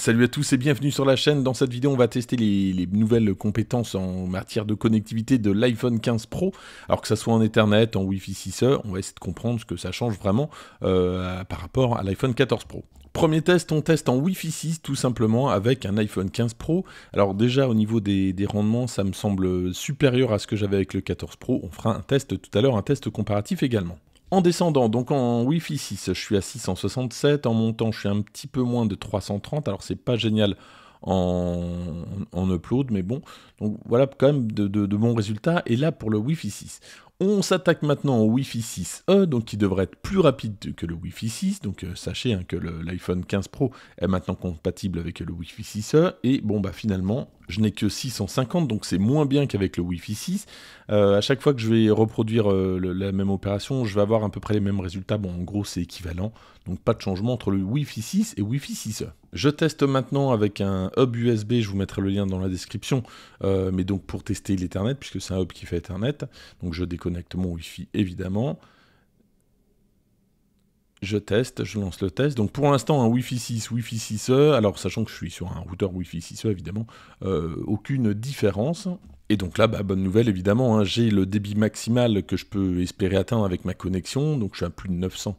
Salut à tous et bienvenue sur la chaîne. Dans cette vidéo, on va tester les, nouvelles compétences en matière de connectivité de l'iPhone 15 Pro. Alors que ça soit en Ethernet, en Wi-Fi 6E, on va essayer de comprendre ce que ça change vraiment euh, par rapport à l'iPhone 14 Pro. Premier test, on teste en Wi-Fi 6 tout simplement avec un iPhone 15 Pro. Alors déjà au niveau des rendements, ça me semble supérieur à ce que j'avais avec le 14 Pro. On fera un test tout à l'heure, un test comparatif également. En descendant, donc en Wi-Fi 6, je suis à 667. En montant, je suis un petit peu moins de 330. Alors, c'est pas génial en, upload, mais bon. Donc, voilà quand même de, de bons résultats. Et là, pour le Wi-Fi 6, on s'attaque maintenant au Wi-Fi 6E, donc qui devrait être plus rapide que le Wi-Fi 6. E. Donc euh, sachez hein, que l'iPhone 15 Pro est maintenant compatible avec le Wi-Fi 6E. Et bon, bah finalement, je n'ai que 650, donc c'est moins bien qu'avec le Wi-Fi 6. E. Euh, à chaque fois que je vais reproduire euh, la même opération, je vais avoir à peu près les mêmes résultats. Bon, en gros, c'est équivalent. Donc pas de changement entre le Wi-Fi 6 e et Wi-Fi 6E. Je teste maintenant avec un hub USB, je vous mettrai le lien dans la description, mais donc pour tester l'Ethernet, puisque c'est un hub qui fait Ethernet. Donc je décode mon wi évidemment. Je teste, je lance le test. Donc pour l'instant, un wifi 6, wifi 6E, alors sachant que je suis sur un routeur wifi 6E évidemment, euh, aucune différence. Et donc là, bah, bonne nouvelle évidemment, hein, j'ai le débit maximal que je peux espérer atteindre avec ma connexion, donc je suis à plus de 900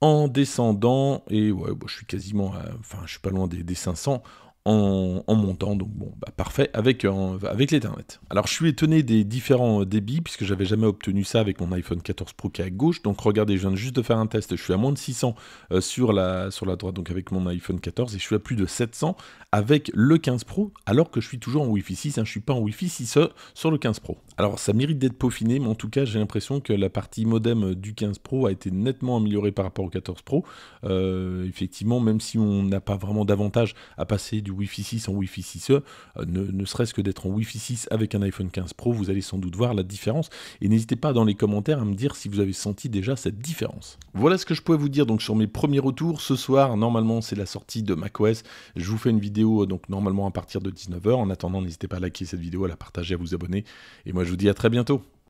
en descendant, et ouais, je suis quasiment, enfin je suis pas loin des, des 500, en, montant, donc bon, bah, parfait, avec, euh, avec l'Ethernet. Alors je suis étonné des différents débits, puisque j'avais jamais obtenu ça avec mon iPhone 14 Pro qui est à gauche, donc regardez, je viens juste de faire un test, je suis à moins de 600 euh, sur, la, sur la droite, donc avec mon iPhone 14, et je suis à plus de 700 avec le 15 Pro, alors que je suis toujours en Wi-Fi 6, hein. je suis pas en Wi-Fi 6 sur le 15 Pro. Alors ça mérite d'être peaufiné, mais en tout cas j'ai l'impression que la partie modem du 15 Pro a été nettement améliorée par rapport au 14 Pro, euh, effectivement, même si on n'a pas vraiment d'avantage à passer du Wi-Fi 6 en Wi-Fi 6E, euh, ne, serait-ce que d'être en Wi-Fi 6 avec un iPhone 15 Pro, vous allez sans doute voir la différence. Et n'hésitez pas dans les commentaires à me dire si vous avez senti déjà cette différence. Voilà ce que je pouvais vous dire donc sur mes premiers retours. Ce soir, normalement, c'est la sortie de macOS. Je vous fais une vidéo euh, donc normalement à partir de 19h. En attendant, n'hésitez pas à liker cette vidéo, à la partager, à vous abonner. Et moi, je vous dis à très bientôt.